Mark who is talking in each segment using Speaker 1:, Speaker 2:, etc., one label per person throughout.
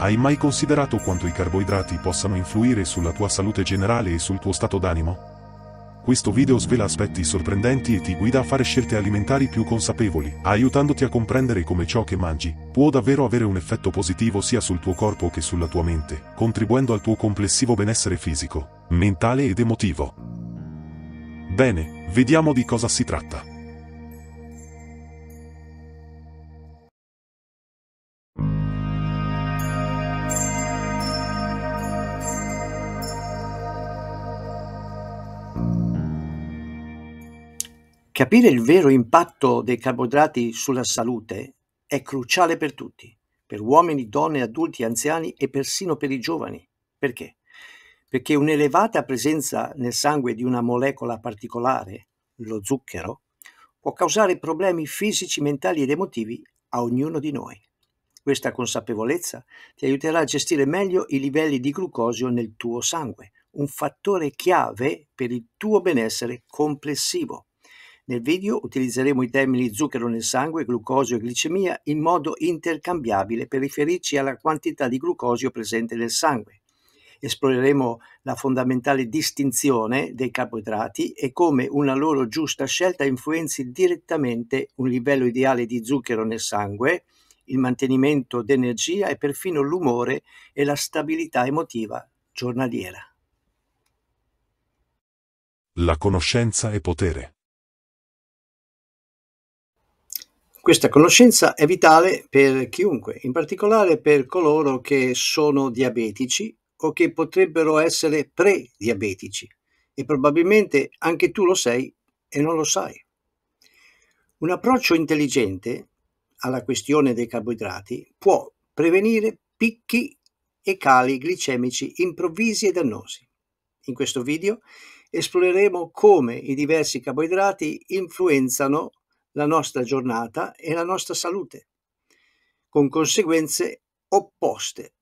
Speaker 1: Hai mai considerato quanto i carboidrati possano influire sulla tua salute generale e sul tuo stato d'animo? Questo video svela aspetti sorprendenti e ti guida a fare scelte alimentari più consapevoli, aiutandoti a comprendere come ciò che mangi può davvero avere un effetto positivo sia sul tuo corpo che sulla tua mente, contribuendo al tuo complessivo benessere fisico, mentale ed emotivo. Bene, vediamo di cosa si tratta.
Speaker 2: Capire il vero impatto dei carboidrati sulla salute è cruciale per tutti, per uomini, donne, adulti, anziani e persino per i giovani. Perché? Perché un'elevata presenza nel sangue di una molecola particolare, lo zucchero, può causare problemi fisici, mentali ed emotivi a ognuno di noi. Questa consapevolezza ti aiuterà a gestire meglio i livelli di glucosio nel tuo sangue, un fattore chiave per il tuo benessere complessivo. Nel video utilizzeremo i termini zucchero nel sangue, glucosio e glicemia in modo intercambiabile per riferirci alla quantità di glucosio presente nel sangue. Esploreremo la fondamentale distinzione dei carboidrati e come una loro giusta scelta influenzi direttamente un livello ideale di zucchero nel sangue, il mantenimento d'energia e perfino l'umore e la stabilità emotiva giornaliera.
Speaker 1: La conoscenza è potere.
Speaker 2: Questa conoscenza è vitale per chiunque, in particolare per coloro che sono diabetici o che potrebbero essere pre-diabetici e probabilmente anche tu lo sei e non lo sai. Un approccio intelligente alla questione dei carboidrati può prevenire picchi e cali glicemici improvvisi e dannosi. In questo video esploreremo come i diversi carboidrati influenzano la nostra giornata e la nostra salute, con conseguenze opposte.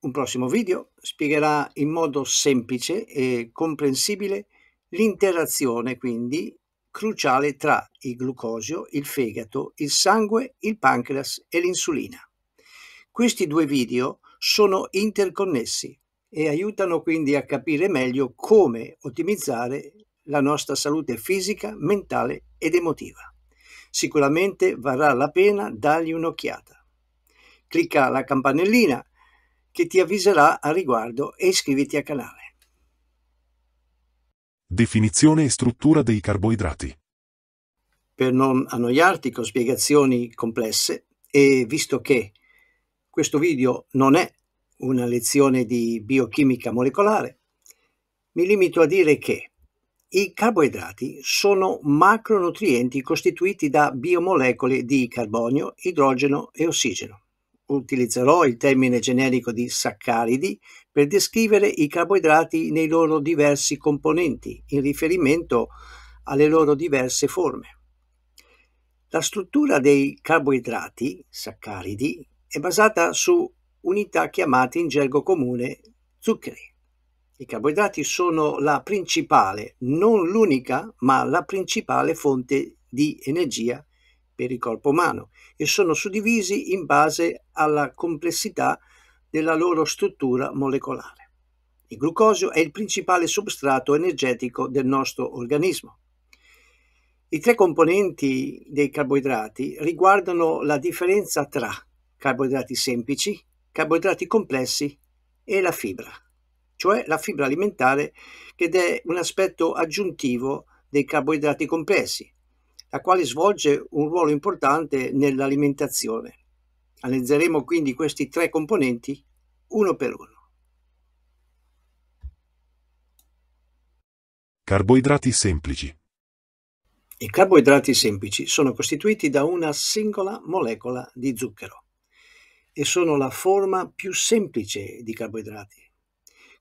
Speaker 2: Un prossimo video spiegherà in modo semplice e comprensibile l'interazione quindi cruciale tra il glucosio, il fegato, il sangue, il pancreas e l'insulina. Questi due video sono interconnessi e aiutano quindi a capire meglio come ottimizzare la nostra salute fisica, mentale ed emotiva. Sicuramente varrà la pena dargli un'occhiata. Clicca la campanellina che ti avviserà a riguardo e iscriviti al canale.
Speaker 1: Definizione e struttura dei carboidrati.
Speaker 2: Per non annoiarti con spiegazioni complesse e visto che questo video non è una lezione di biochimica molecolare, mi limito a dire che i carboidrati sono macronutrienti costituiti da biomolecole di carbonio, idrogeno e ossigeno. Utilizzerò il termine generico di saccaridi per descrivere i carboidrati nei loro diversi componenti, in riferimento alle loro diverse forme. La struttura dei carboidrati, saccaridi, è basata su unità chiamate in gergo comune zuccheri. I carboidrati sono la principale, non l'unica, ma la principale fonte di energia per il corpo umano e sono suddivisi in base alla complessità della loro struttura molecolare. Il glucosio è il principale substrato energetico del nostro organismo. I tre componenti dei carboidrati riguardano la differenza tra carboidrati semplici, carboidrati complessi e la fibra cioè la fibra alimentare che è un aspetto aggiuntivo dei carboidrati complessi, la quale svolge un ruolo importante nell'alimentazione. Analizzeremo quindi questi tre componenti uno per uno.
Speaker 1: Carboidrati semplici.
Speaker 2: I carboidrati semplici sono costituiti da una singola molecola di zucchero e sono la forma più semplice di carboidrati.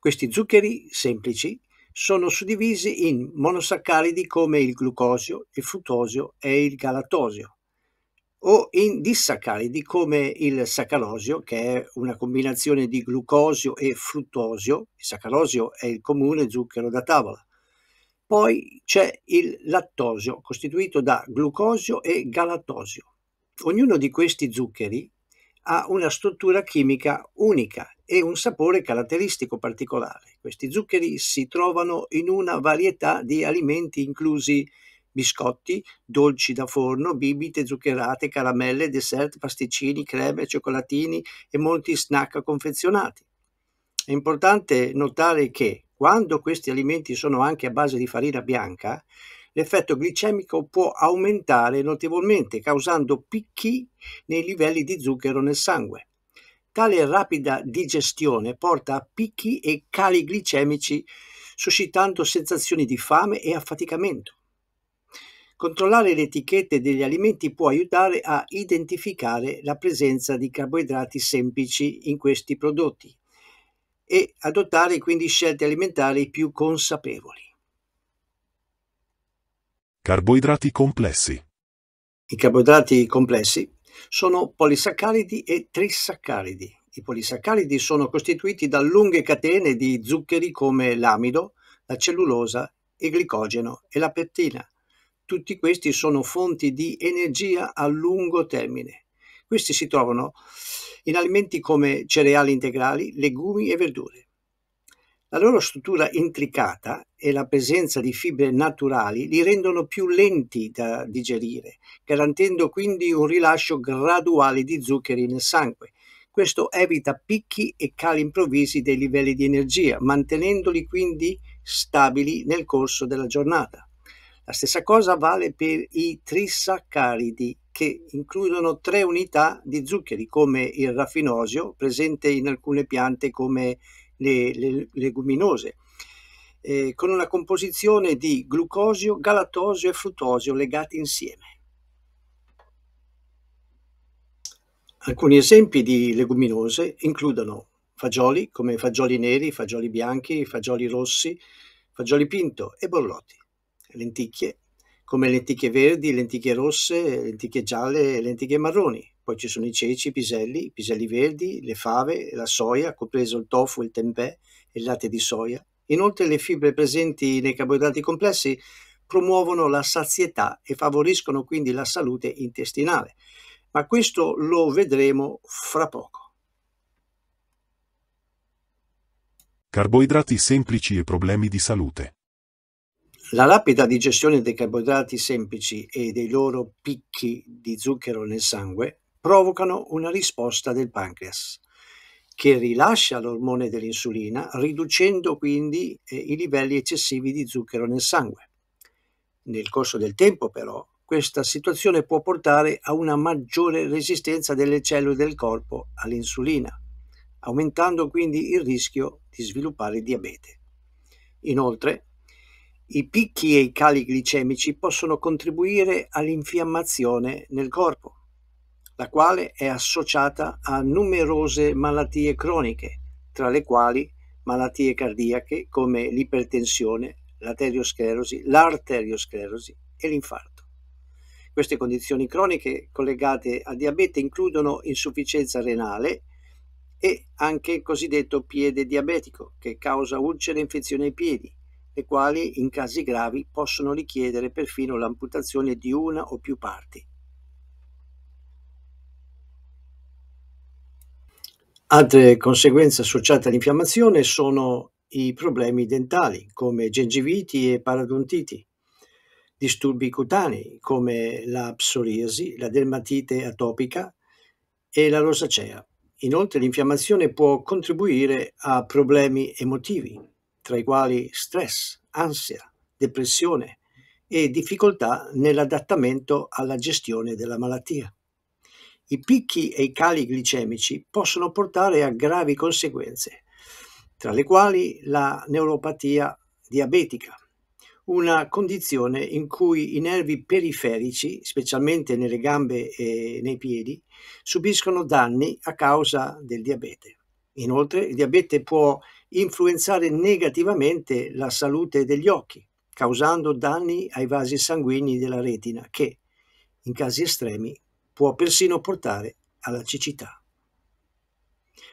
Speaker 2: Questi zuccheri semplici sono suddivisi in monosaccaridi come il glucosio, il fruttosio e il galattosio, o in dissaccaridi come il saccarosio, che è una combinazione di glucosio e fruttosio, il saccarosio è il comune zucchero da tavola. Poi c'è il lattosio, costituito da glucosio e galattosio. Ognuno di questi zuccheri ha una struttura chimica unica e un sapore caratteristico particolare. Questi zuccheri si trovano in una varietà di alimenti inclusi biscotti, dolci da forno, bibite zuccherate, caramelle, dessert, pasticcini, creme, cioccolatini e molti snack confezionati. È importante notare che quando questi alimenti sono anche a base di farina bianca, l'effetto glicemico può aumentare notevolmente causando picchi nei livelli di zucchero nel sangue. Tale rapida digestione porta a picchi e cali glicemici suscitando sensazioni di fame e affaticamento. Controllare le etichette degli alimenti può aiutare a identificare la presenza di carboidrati semplici in questi prodotti e adottare quindi scelte alimentari più consapevoli.
Speaker 1: Carboidrati complessi. I carboidrati complessi
Speaker 2: sono polisaccaridi e trisaccaridi. I polisaccaridi sono costituiti da lunghe catene di zuccheri come l'amido, la cellulosa, il glicogeno e la pettina. Tutti questi sono fonti di energia a lungo termine. Questi si trovano in alimenti come cereali integrali, legumi e verdure. La loro struttura intricata e la presenza di fibre naturali li rendono più lenti da digerire, garantendo quindi un rilascio graduale di zuccheri nel sangue. Questo evita picchi e cali improvvisi dei livelli di energia, mantenendoli quindi stabili nel corso della giornata. La stessa cosa vale per i trisaccaridi, che includono tre unità di zuccheri, come il raffinosio, presente in alcune piante come le, le leguminose, eh, con una composizione di glucosio, galatosio e fruttosio legati insieme. Alcuni esempi di leguminose includono fagioli come fagioli neri, fagioli bianchi, fagioli rossi, fagioli pinto e borlotti, lenticchie come lenticchie verdi, lenticchie rosse, lenticchie gialle e lenticchie marroni, poi ci sono i ceci, i piselli, i piselli verdi, le fave, la soia, compreso il tofu, il tempè e il latte di soia. Inoltre le fibre presenti nei carboidrati complessi promuovono la sazietà e favoriscono quindi la salute intestinale, ma questo lo vedremo fra
Speaker 1: poco. Carboidrati semplici e problemi di salute.
Speaker 2: La rapida digestione dei carboidrati semplici e dei loro picchi di zucchero nel sangue provocano una risposta del pancreas che rilascia l'ormone dell'insulina, riducendo quindi eh, i livelli eccessivi di zucchero nel sangue. Nel corso del tempo, però, questa situazione può portare a una maggiore resistenza delle cellule del corpo all'insulina, aumentando quindi il rischio di sviluppare diabete. Inoltre, i picchi e i cali glicemici possono contribuire all'infiammazione nel corpo, la quale è associata a numerose malattie croniche, tra le quali malattie cardiache come l'ipertensione, l'arteriosclerosi, l'arteriosclerosi e l'infarto. Queste condizioni croniche collegate al diabete includono insufficienza renale e anche il cosiddetto piede diabetico che causa ulcere e infezioni ai piedi, le quali in casi gravi possono richiedere perfino l'amputazione di una o più parti. Altre conseguenze associate all'infiammazione sono i problemi dentali come gengiviti e paradontiti, disturbi cutanei come la psoriasi, la dermatite atopica e la rosacea. Inoltre l'infiammazione può contribuire a problemi emotivi, tra i quali stress, ansia, depressione e difficoltà nell'adattamento alla gestione della malattia. I picchi e i cali glicemici possono portare a gravi conseguenze, tra le quali la neuropatia diabetica, una condizione in cui i nervi periferici, specialmente nelle gambe e nei piedi, subiscono danni a causa del diabete. Inoltre il diabete può influenzare negativamente la salute degli occhi, causando danni ai vasi sanguigni della retina che, in casi estremi, può persino portare alla cecità.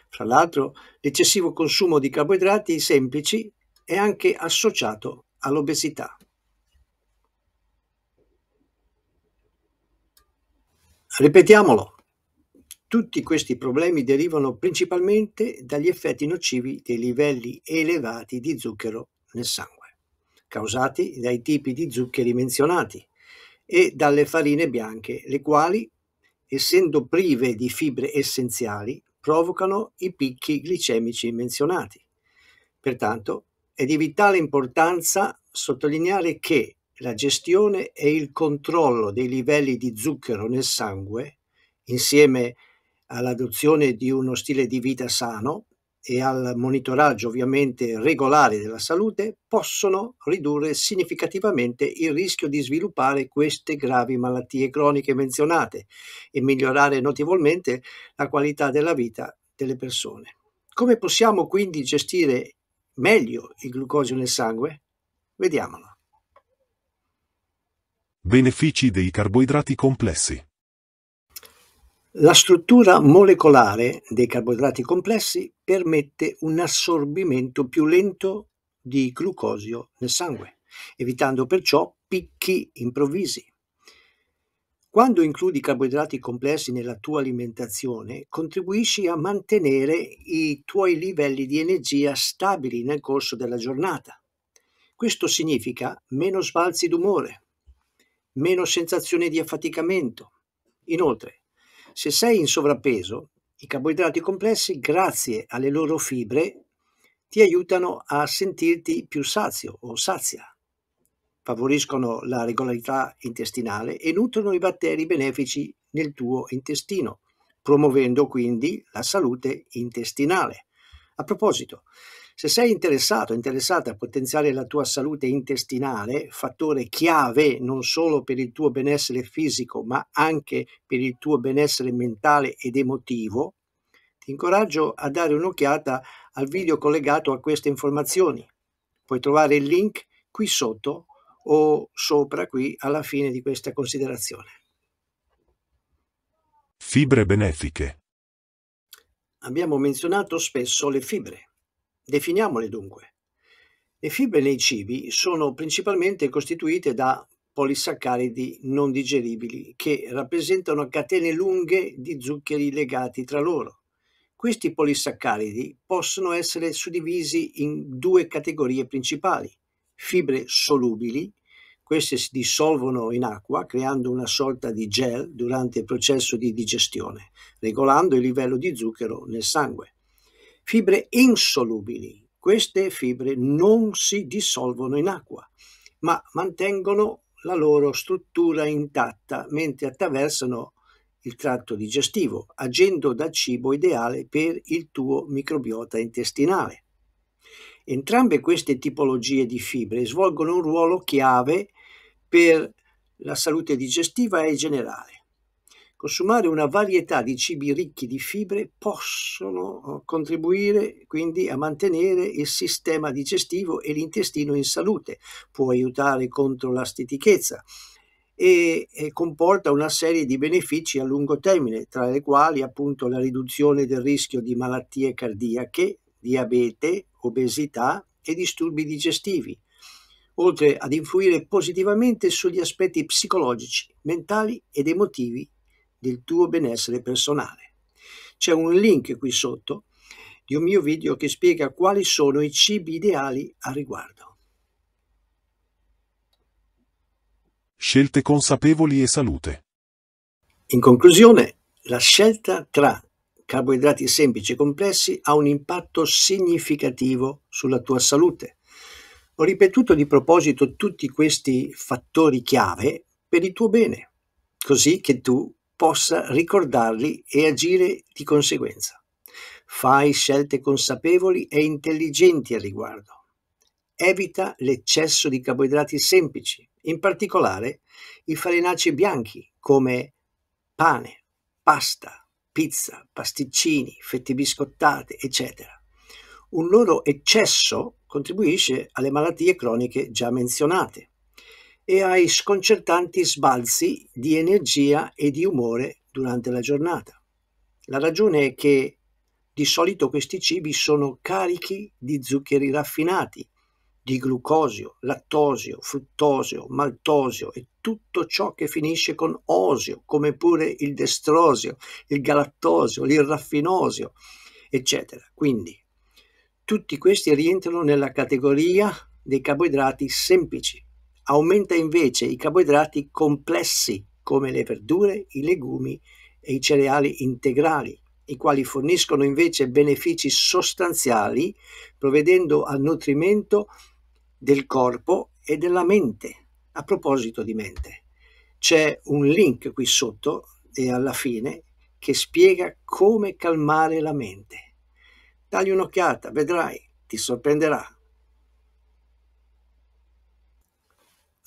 Speaker 2: Fra l'altro, l'eccessivo consumo di carboidrati semplici è anche associato all'obesità. Ripetiamolo, tutti questi problemi derivano principalmente dagli effetti nocivi dei livelli elevati di zucchero nel sangue, causati dai tipi di zuccheri menzionati e dalle farine bianche, le quali essendo prive di fibre essenziali, provocano i picchi glicemici menzionati. Pertanto è di vitale importanza sottolineare che la gestione e il controllo dei livelli di zucchero nel sangue, insieme all'adozione di uno stile di vita sano, e al monitoraggio ovviamente regolare della salute possono ridurre significativamente il rischio di sviluppare queste gravi malattie croniche menzionate e migliorare notevolmente la qualità della vita delle persone. Come possiamo quindi gestire meglio il glucosio nel sangue? Vediamolo.
Speaker 1: Benefici dei carboidrati complessi.
Speaker 2: La struttura molecolare dei carboidrati complessi permette un assorbimento più lento di glucosio nel sangue, evitando perciò picchi improvvisi. Quando includi carboidrati complessi nella tua alimentazione, contribuisci a mantenere i tuoi livelli di energia stabili nel corso della giornata. Questo significa meno sbalzi d'umore, meno sensazione di affaticamento. Inoltre, se sei in sovrappeso, i carboidrati complessi, grazie alle loro fibre, ti aiutano a sentirti più sazio o sazia, favoriscono la regolarità intestinale e nutrono i batteri benefici nel tuo intestino, promuovendo quindi la salute intestinale. A proposito, se sei interessato, interessata a potenziare la tua salute intestinale, fattore chiave non solo per il tuo benessere fisico, ma anche per il tuo benessere mentale ed emotivo, ti incoraggio a dare un'occhiata al video collegato a queste informazioni. Puoi trovare il link qui sotto o sopra qui alla fine di questa considerazione.
Speaker 1: Fibre benefiche.
Speaker 2: Abbiamo menzionato spesso le fibre Definiamole dunque. Le fibre nei cibi sono principalmente costituite da polisaccaridi non digeribili che rappresentano catene lunghe di zuccheri legati tra loro. Questi polisaccaridi possono essere suddivisi in due categorie principali. Fibre solubili, queste si dissolvono in acqua creando una sorta di gel durante il processo di digestione, regolando il livello di zucchero nel sangue fibre insolubili. Queste fibre non si dissolvono in acqua, ma mantengono la loro struttura intatta mentre attraversano il tratto digestivo, agendo da cibo ideale per il tuo microbiota intestinale. Entrambe queste tipologie di fibre svolgono un ruolo chiave per la salute digestiva e generale. Consumare una varietà di cibi ricchi di fibre possono eh, contribuire quindi a mantenere il sistema digestivo e l'intestino in salute, può aiutare contro la stitichezza e, e comporta una serie di benefici a lungo termine, tra le quali appunto la riduzione del rischio di malattie cardiache, diabete, obesità e disturbi digestivi, oltre ad influire positivamente sugli aspetti psicologici, mentali ed emotivi del tuo benessere personale. C'è un link qui sotto di un mio video che spiega quali sono i cibi ideali a riguardo.
Speaker 1: Scelte consapevoli e salute. In conclusione, la scelta tra carboidrati
Speaker 2: semplici e complessi ha un impatto significativo sulla tua salute. Ho ripetuto di proposito tutti questi fattori chiave per il tuo bene, così che tu possa ricordarli e agire di conseguenza. Fai scelte consapevoli e intelligenti al riguardo. Evita l'eccesso di carboidrati semplici, in particolare i farinaci bianchi come pane, pasta, pizza, pasticcini, fette biscottate, eccetera. Un loro eccesso contribuisce alle malattie croniche già menzionate e ai sconcertanti sbalzi di energia e di umore durante la giornata. La ragione è che di solito questi cibi sono carichi di zuccheri raffinati, di glucosio, lattosio, fruttosio, maltosio e tutto ciò che finisce con osio, come pure il destrosio, il galattosio, l'irraffinosio, eccetera. Quindi tutti questi rientrano nella categoria dei carboidrati semplici, aumenta invece i carboidrati complessi come le verdure, i legumi e i cereali integrali, i quali forniscono invece benefici sostanziali provvedendo al nutrimento del corpo e della mente. A proposito di mente, c'è un link qui sotto e alla fine che spiega come calmare la mente. Dagli un'occhiata, vedrai, ti sorprenderà.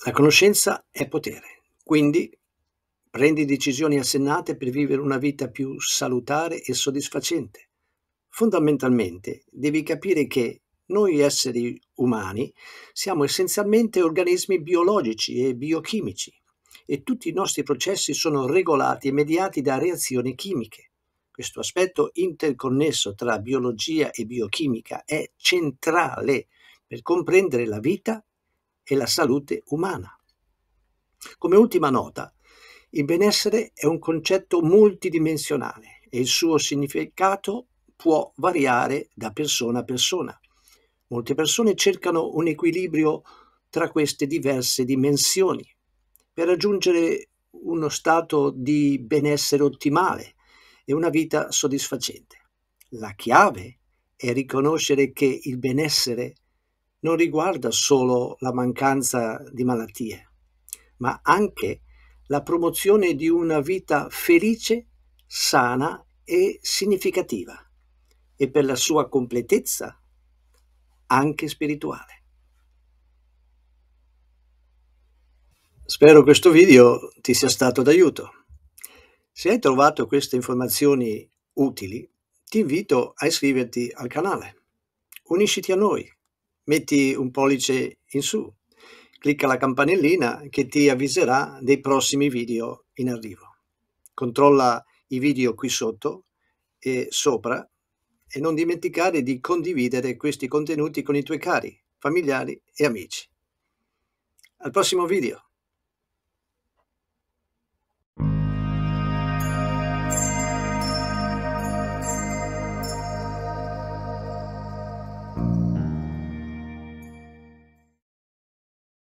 Speaker 2: La conoscenza è potere, quindi prendi decisioni assennate per vivere una vita più salutare e soddisfacente. Fondamentalmente devi capire che noi esseri umani siamo essenzialmente organismi biologici e biochimici e tutti i nostri processi sono regolati e mediati da reazioni chimiche. Questo aspetto interconnesso tra biologia e biochimica è centrale per comprendere la vita e la salute umana. Come ultima nota, il benessere è un concetto multidimensionale e il suo significato può variare da persona a persona. Molte persone cercano un equilibrio tra queste diverse dimensioni per raggiungere uno stato di benessere ottimale e una vita soddisfacente. La chiave è riconoscere che il benessere è non riguarda solo la mancanza di malattie, ma anche la promozione di una vita felice, sana e significativa e per la sua completezza anche spirituale. Spero questo video ti sia stato d'aiuto. Se hai trovato queste informazioni utili, ti invito a iscriverti al canale. Unisciti a noi metti un pollice in su, clicca la campanellina che ti avviserà dei prossimi video in arrivo. Controlla i video qui sotto e sopra e non dimenticare di condividere questi contenuti con i tuoi cari, familiari e amici. Al prossimo video!